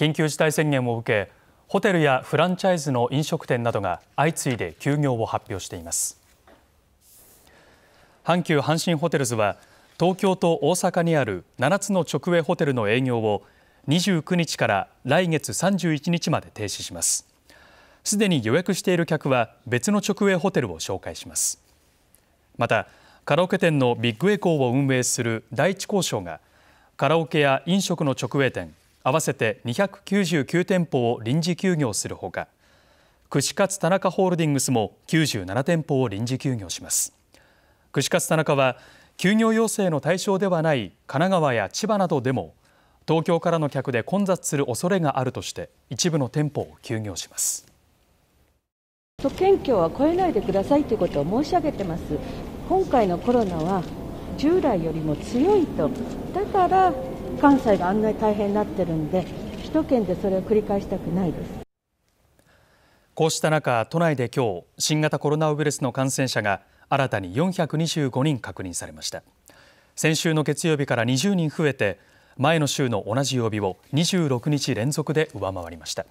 緊急事態宣言を受けホテルやフランチャイズの飲食店などが相次いで休業を発表しています阪急阪神ホテルズは東京と大阪にある7つの直営ホテルの営業を29日から来月31日まで停止しますすでに予約している客は別の直営ホテルを紹介しますまたカラオケ店のビッグエコーを運営する第一交渉がカラオケや飲食の直営店合わせて299店舗を臨時休業するほか串カツ田中ホールディングスも97店舗を臨時休業します串カツ田中は休業要請の対象ではない神奈川や千葉などでも東京からの客で混雑する恐れがあるとして一部の店舗を休業します都県境は超えないでくださいということを申し上げてます今回のコロナは従来よりも強いとだから関西があんなに大変になってるんで、首都圏でそれを繰り返したくないです。こうした中、都内で今日新型コロナウイルスの感染者が新たに425人確認されました。先週の月曜日から20人増えて、前の週の同じ曜日を26日連続で上回りました。